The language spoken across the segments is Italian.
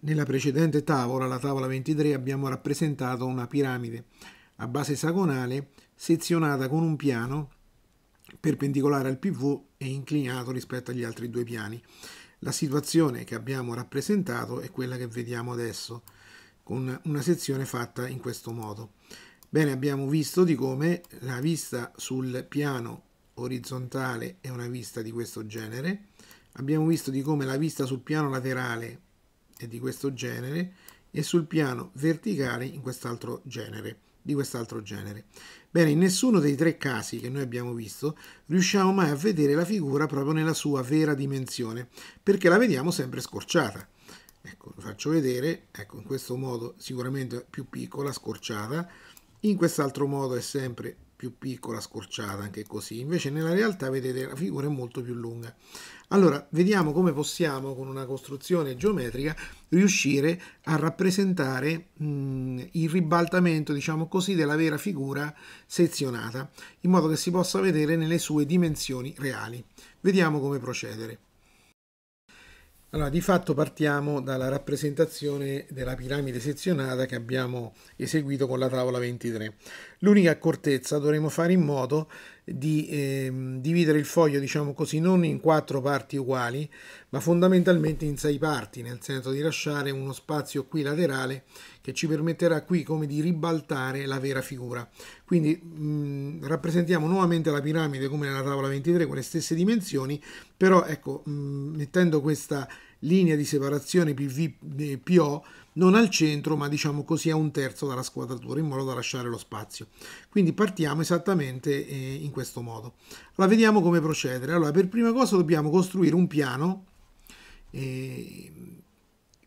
Nella precedente tavola, la tavola 23, abbiamo rappresentato una piramide a base esagonale sezionata con un piano perpendicolare al PV e inclinato rispetto agli altri due piani. La situazione che abbiamo rappresentato è quella che vediamo adesso, con una sezione fatta in questo modo. Bene, abbiamo visto di come la vista sul piano orizzontale è una vista di questo genere, abbiamo visto di come la vista sul piano laterale è di questo genere e sul piano verticale in quest'altro genere di quest'altro genere. Bene, in nessuno dei tre casi che noi abbiamo visto riusciamo mai a vedere la figura proprio nella sua vera dimensione, perché la vediamo sempre scorciata. Ecco, vi faccio vedere, ecco, in questo modo sicuramente più piccola, scorciata, in quest'altro modo è sempre più piccola, scorciata anche così, invece nella realtà vedete la figura è molto più lunga. Allora, vediamo come possiamo con una costruzione geometrica riuscire a rappresentare mh, mm, il ribaltamento, diciamo così, della vera figura sezionata, in modo che si possa vedere nelle sue dimensioni reali. Vediamo come procedere. Allora, di fatto partiamo dalla rappresentazione della piramide sezionata che abbiamo eseguito con la tavola 23. L'unica accortezza dovremo fare in modo di eh, dividere il foglio, diciamo così, non in quattro parti uguali, ma fondamentalmente in sei parti, nel senso di lasciare uno spazio qui laterale che ci permetterà qui come di ribaltare la vera figura. Quindi mh, rappresentiamo nuovamente la piramide come nella tavola 23 con le stesse dimensioni, però ecco, mh, mettendo questa linea di separazione PV, eh, PO non al centro ma diciamo così a un terzo dalla squadratura in modo da lasciare lo spazio. Quindi partiamo esattamente eh, in questo modo. Allora vediamo come procedere. Allora per prima cosa dobbiamo costruire un piano, eh,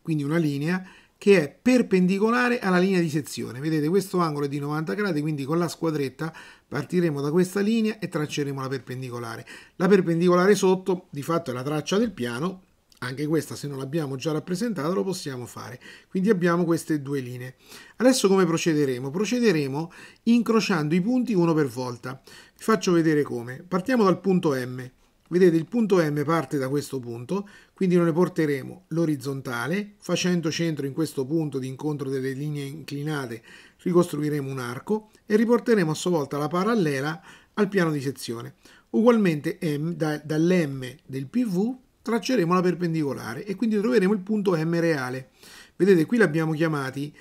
quindi una linea che è perpendicolare alla linea di sezione. Vedete questo angolo è di 90 gradi, quindi con la squadretta partiremo da questa linea e tracceremo la perpendicolare. La perpendicolare sotto di fatto è la traccia del piano anche questa se non l'abbiamo già rappresentata lo possiamo fare quindi abbiamo queste due linee adesso come procederemo procederemo incrociando i punti uno per volta vi faccio vedere come partiamo dal punto M vedete il punto M parte da questo punto quindi noi ne porteremo l'orizzontale facendo centro in questo punto di incontro delle linee inclinate ricostruiremo un arco e riporteremo a sua volta la parallela al piano di sezione ugualmente dall'M del PV tracceremo la perpendicolare e quindi troveremo il punto M reale. Vedete qui l'abbiamo chiamati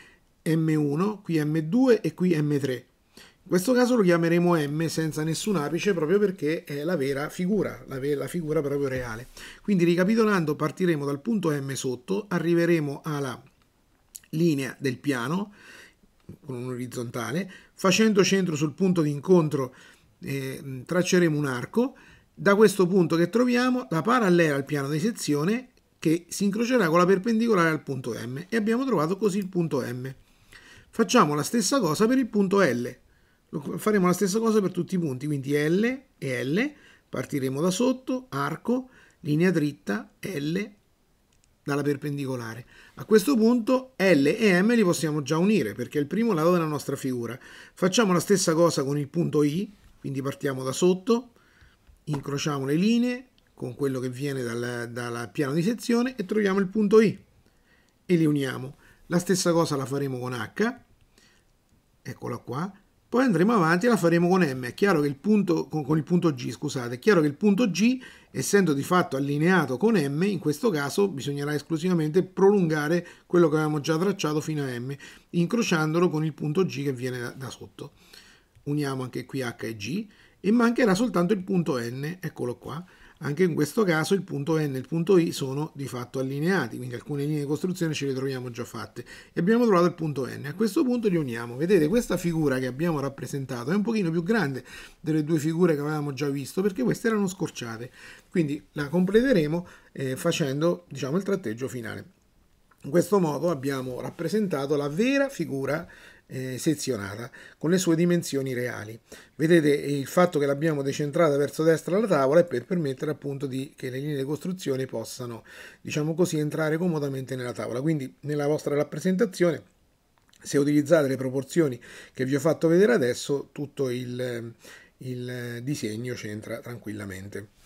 M1, qui M2 e qui M3. In questo caso lo chiameremo M senza nessun apice proprio perché è la vera figura, la, vera figura proprio reale. Quindi ricapitolando partiremo dal punto M sotto, arriveremo alla linea del piano con un orizzontale, facendo centro sul punto di incontro eh, tracceremo un arco da questo punto che troviamo la parallela al piano di sezione che si incrocerà con la perpendicolare al punto M e abbiamo trovato così il punto M. Facciamo la stessa cosa per il punto L. Faremo la stessa cosa per tutti i punti, quindi L e L, partiremo da sotto, arco, linea dritta, L dalla perpendicolare. A questo punto L e M li possiamo già unire perché è il primo lato della nostra figura. Facciamo la stessa cosa con il punto I, quindi partiamo da sotto, incrociamo le linee con quello che viene dal, dal piano di sezione e troviamo il punto I e li uniamo. La stessa cosa la faremo con H, eccola qua, poi andremo avanti e la faremo con M, è chiaro che il punto, con, con il punto G, scusate, è chiaro che il punto G, essendo di fatto allineato con M, in questo caso bisognerà esclusivamente prolungare quello che avevamo già tracciato fino a M, incrociandolo con il punto G che viene da, da sotto. Uniamo anche qui H e G e mancherà soltanto il punto N, eccolo qua. Anche in questo caso il punto N e il punto I sono di fatto allineati, quindi alcune linee di costruzione ce le troviamo già fatte e abbiamo trovato il punto N. A questo punto li uniamo. Vedete, questa figura che abbiamo rappresentato è un pochino più grande delle due figure che avevamo già visto perché queste erano scorciate. Quindi la completeremo eh, facendo diciamo, il tratteggio finale. In questo modo abbiamo rappresentato la vera figura eh, sezionata con le sue dimensioni reali. Vedete eh, il fatto che l'abbiamo decentrata verso destra la tavola è per permettere appunto di, che le linee di costruzione possano, diciamo così, entrare comodamente nella tavola. Quindi nella vostra rappresentazione se utilizzate le proporzioni che vi ho fatto vedere adesso, tutto il, eh, il eh, disegno c'entra tranquillamente.